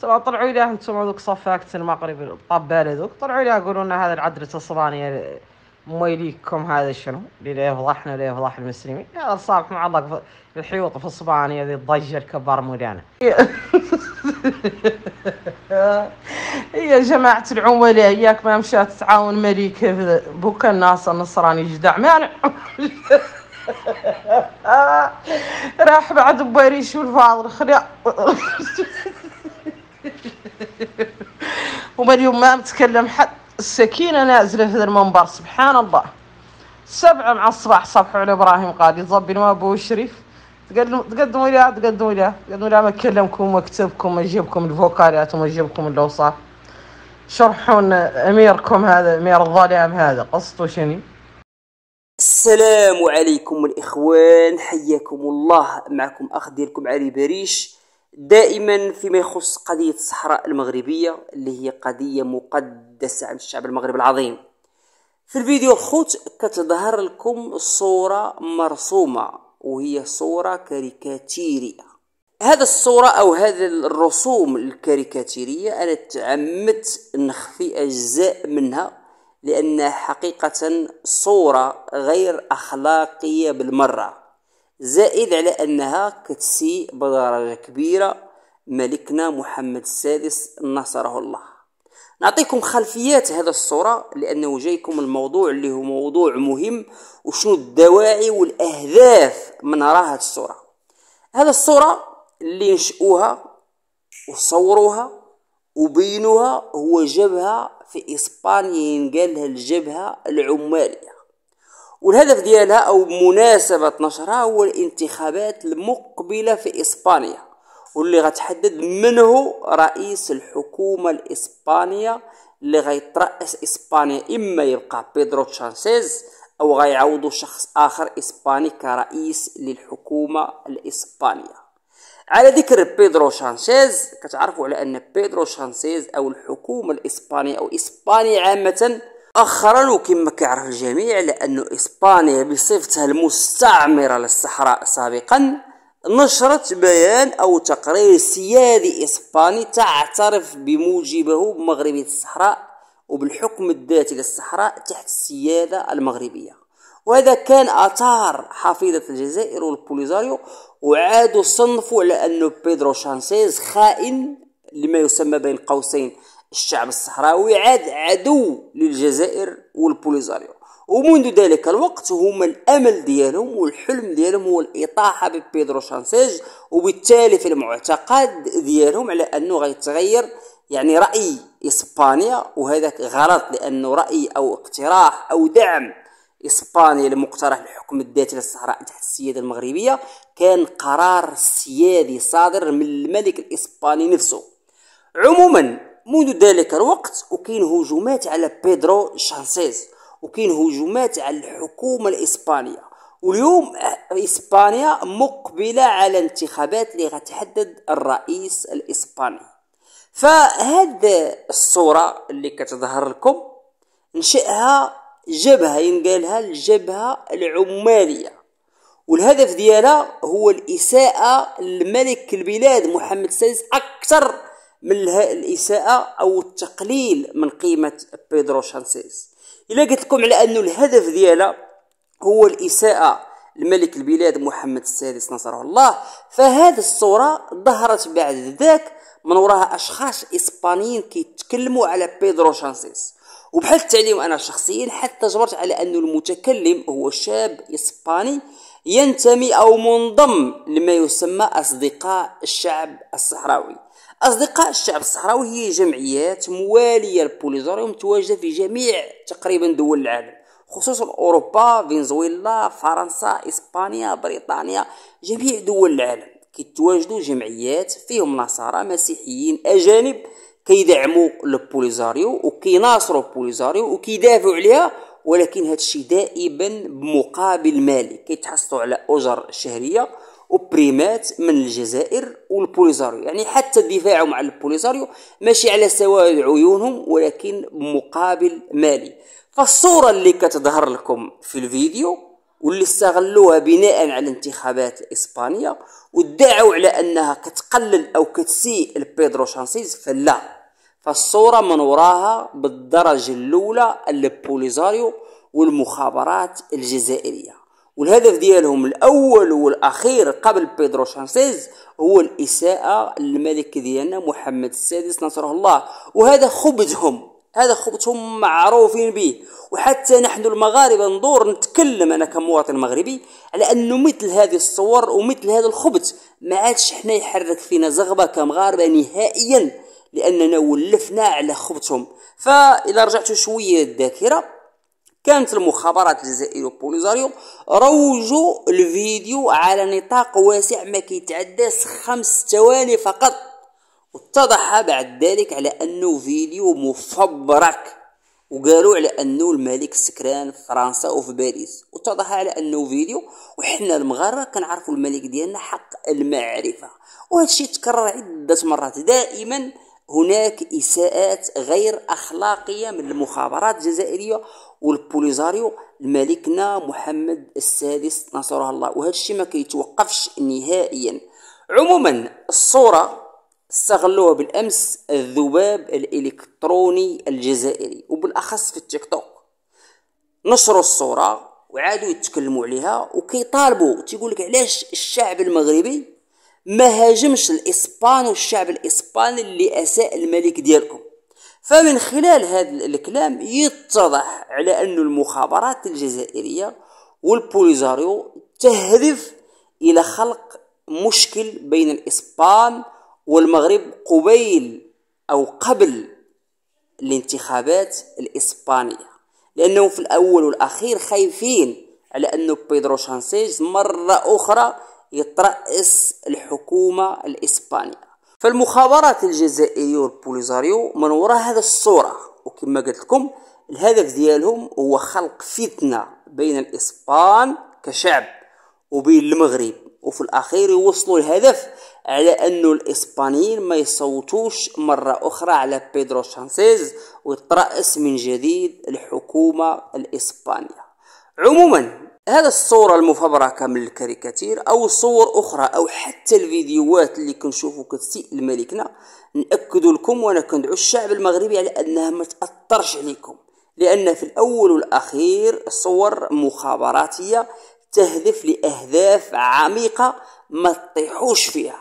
طلعوا لي انتم هذوك صفاكت المغرب الطبال هذوك طلعوا لي يقولوا لنا هذا العدل التصراني يليكم هذا شنو اللي لا يفضحنا لا يفضح المسلمين هذا صالح معلق الحيوط في اسبانيا ذي الضجه الكبار مولانا يا جماعة العملاء ياك ما مشات تعاون مليك بوكا الناصر النصراني جدع مانع راح بعد بوريش والفاضل خلي وما اليوم ما متكلم حد السكينة نازلة في المنبر سبحان الله سبعة مع الصباح صبحوا على إبراهيم قال ما أبو شريف تقدموا تقدموا لها تقدموا لها تقدموا لها ما كلمكم كتبكم ما جيبكم الفوكالات وما جيبكم الأوصاف شرحون أميركم هذا أمير الظلام هذا قصته شني السلام عليكم الإخوان حياكم الله معكم أخ ديالكم علي بريش دائما فيما يخص قضية الصحراء المغربية اللي هي قضية مقدسة عند الشعب المغربي العظيم في الفيديو الخوت كتظهر لكم صورة مرسومة وهي صورة كاريكاتيرية هذا الصورة أو هذه الرسوم الكاريكاتيرية أنا تعمدت نخفي أجزاء منها لأنها حقيقة صورة غير أخلاقية بالمرة زائد على أنها كتسي بدرجة كبيرة ملكنا محمد السادس نصره الله نعطيكم خلفيات هذا الصورة لأنه جايكم الموضوع اللي هو موضوع مهم وشنو الدواعي والأهداف من وراء هذه الصورة هذا الصورة اللي نشأوها وصوروها وبينوها هو جبهة في إسبانيا ينقال الجبهة العمالية والهدف ديالها او مناسبة نشرها هو الانتخابات المقبلة في اسبانيا واللي غتحدد منه رئيس الحكومة الاسبانية اللي غيترأس اسبانيا اما يبقى بيدرو تشانسيز او غيعوضو شخص اخر اسباني كرئيس للحكومة الاسبانية على ذكر بيدرو شانسيز كتعرفوا على ان بيدرو شانسيز او الحكومه الاسبانيه او اسبانيا عامه مؤخرا وكما كيعرف الجميع لأن إسبانيا بصفتها المستعمرة للصحراء سابقا نشرت بيان أو تقرير سيادي إسباني تعترف بموجبه بمغربية الصحراء وبالحكم الذاتي للصحراء تحت السيادة المغربية وهذا كان أثار حفيظة الجزائر والبوليزاريو وعادوا صنفوا على أن بيدرو شانسيز خائن لما يسمى بين قوسين الشعب الصحراوي عاد عدو للجزائر والبوليزاريو ومنذ ذلك الوقت هما الامل ديالهم والحلم ديالهم هو الاطاحه ببيدرو شانسيج وبالتالي في المعتقد ديالهم على انه غيتغير يعني راي اسبانيا وهذاك غلط لانه راي او اقتراح او دعم اسبانيا لمقترح الحكم الذاتي للصحراء تحت السياده المغربيه كان قرار سيادي صادر من الملك الاسباني نفسه عموما منذ ذلك الوقت وكاين هجومات على بيدرو شانسيز وكاين هجومات على الحكومة الإسبانية واليوم إسبانيا مقبلة على انتخابات اللي غتحدد الرئيس الإسباني فهاد الصورة اللي كتظهر لكم نشأها جبهة ينقالها الجبهة العمالية والهدف ديالها هو الإساءة لملك البلاد محمد السادس أكثر من الإساءة أو التقليل من قيمة بيدرو شانسيس إلا قلت لكم على أن الهدف ديالها هو الإساءة لملك البلاد محمد السادس نصره الله فهذه الصورة ظهرت بعد ذاك من وراها أشخاص إسبانيين كيتكلموا على بيدرو شانسيس وبحال التعليم أنا شخصيا حتى جبرت على أن المتكلم هو شاب إسباني ينتمي أو منضم لما يسمى أصدقاء الشعب الصحراوي أصدقاء الشعب الصحراوي هي جمعيات موالية للبوليزاريو متواجدة في جميع تقريبا دول العالم خصوصا أوروبا فنزويلا فرنسا إسبانيا بريطانيا جميع دول العالم كيتواجدوا جمعيات فيهم نصارى مسيحيين أجانب كيدعموا البوليزاريو وكيناصروا البوليزاريو وكيدافعوا عليها ولكن هذا الشيء دائما بمقابل مالي كيتحصلوا على أجر شهرية وبريمات من الجزائر والبوليزاريو يعني حتى دفاعهم مع البوليزاريو ماشي على سواد عيونهم ولكن مقابل مالي فالصورة اللي كتظهر لكم في الفيديو واللي استغلوها بناء على الانتخابات الإسبانية وادعوا على أنها كتقلل أو كتسيء لبيدرو شانسيز فلا فالصورة من وراها بالدرجة الأولى البوليزاريو والمخابرات الجزائرية والهدف ديالهم الاول والاخير قبل بيدرو شانسيز هو الاساءه للملك ديالنا محمد السادس نصره الله وهذا خبزهم هذا خبزهم معروفين به وحتى نحن المغاربه ندور نتكلم انا كمواطن مغربي على انه مثل هذه الصور ومثل هذا الخبز ما عادش حنا يحرك فينا زغبه كمغاربه نهائيا لاننا ولفنا على خبزهم فإذا رجعتوا شويه الذاكره كانت المخابرات الجزائرية وبوليزاريو روجوا الفيديو على نطاق واسع ما كيتعداش خمس ثواني فقط واتضح بعد ذلك على انه فيديو مفبرك وقالوا على انه الملك سكران في فرنسا وفي باريس واتضح على انه فيديو وحنا المغاربه كنعرفوا الملك ديالنا حق المعرفه وهذا الشيء تكرر عده مرات دائما هناك إساءات غير أخلاقية من المخابرات الجزائرية والبوليزاريو لملكنا محمد السادس نصره الله وهذا الشيء ما كيتوقفش نهائيا عموما الصورة استغلوها بالأمس الذباب الإلكتروني الجزائري وبالأخص في التيك توك نشروا الصورة وعادوا يتكلموا عليها وكيطالبوا تيقول لك علاش الشعب المغربي ما هاجمش الاسبان والشعب الاسباني اللي اساء الملك ديالكم فمن خلال هذا الكلام يتضح على أن المخابرات الجزائرية والبوليزاريو تهدف إلى خلق مشكل بين الإسبان والمغرب قبيل أو قبل الانتخابات الإسبانية لأنهم في الأول والأخير خايفين على أن بيدرو شانسيز مرة أخرى يترأس الحكومة الإسبانية فالمخابرات الجزائرية والبوليزاريو من وراء هذا الصورة وكما قلت لكم الهدف ديالهم هو خلق فتنة بين الإسبان كشعب وبين المغرب وفي الأخير يوصلوا الهدف على أن الإسبانيين ما يصوتوش مرة أخرى على بيدرو شانسيز ويترأس من جديد الحكومة الإسبانية عموما هذا الصورة المفبركة من الكاريكاتير أو صور أخرى أو حتى الفيديوهات اللي كنشوفو كتسيء لملكنا نأكد لكم وأنا كندعو الشعب المغربي على أنها ما تأثرش عليكم لأن في الأول والأخير صور مخابراتية تهدف لأهداف عميقة ما تطيحوش فيها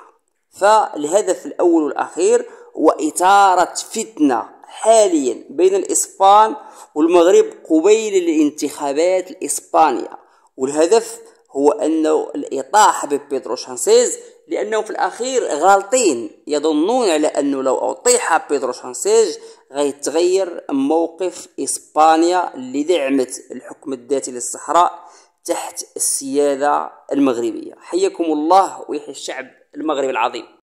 فالهدف الأول والأخير هو إثارة فتنة حاليا بين الإسبان والمغرب قبيل الانتخابات الإسبانية والهدف هو انه الاطاحه ببيدرو شانسيز لانهم في الاخير غالطين يظنون على انه لو اطيح بيدرو شانسيز غيتغير موقف اسبانيا اللي دعمت الحكم الذاتي للصحراء تحت السياده المغربيه حياكم الله ويحيي الشعب المغربي العظيم